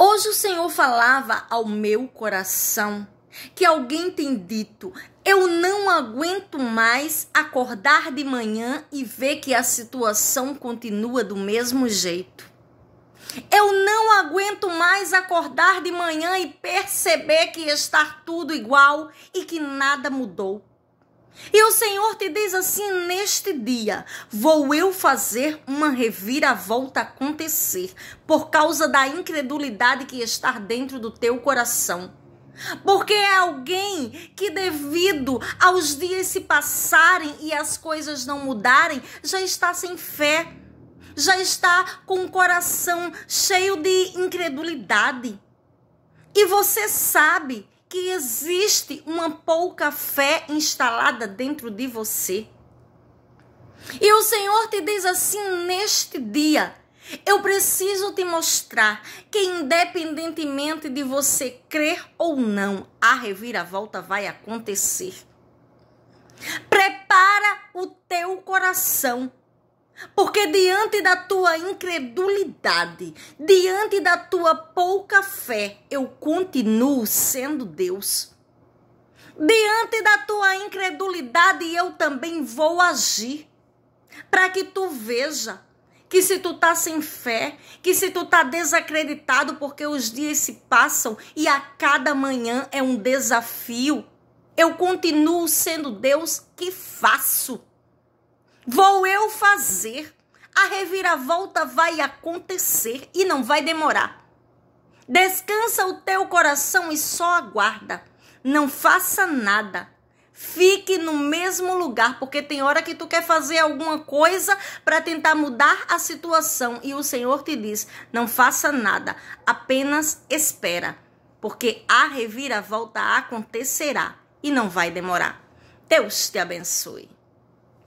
Hoje o Senhor falava ao meu coração que alguém tem dito: eu não aguento mais acordar de manhã e ver que a situação continua do mesmo jeito. Eu não aguento mais acordar de manhã e perceber que está tudo igual e que nada mudou. E o Senhor te diz assim: neste dia vou eu fazer uma reviravolta acontecer por causa da incredulidade que está dentro do teu coração. Porque é alguém que, devido aos dias se passarem e as coisas não mudarem, já está sem fé, já está com o coração cheio de incredulidade. E você sabe que existe uma pouca fé instalada dentro de você. E o Senhor te diz assim neste dia: eu preciso te mostrar que, independentemente de você crer ou não, a reviravolta vai acontecer. Prepara o teu coração porque diante da tua incredulidade, diante da tua pouca fé, eu continuo sendo Deus. Diante da tua incredulidade, eu também vou agir. Para que tu veja que se tu tá sem fé, que se tu tá desacreditado porque os dias se passam e a cada manhã é um desafio, eu continuo sendo Deus que faço. Vou eu fazer. A reviravolta vai acontecer e não vai demorar. Descansa o teu coração e só aguarda. Não faça nada. Fique no mesmo lugar, porque tem hora que tu quer fazer alguma coisa para tentar mudar a situação e o Senhor te diz: não faça nada, apenas espera, porque a reviravolta acontecerá e não vai demorar. Deus te abençoe.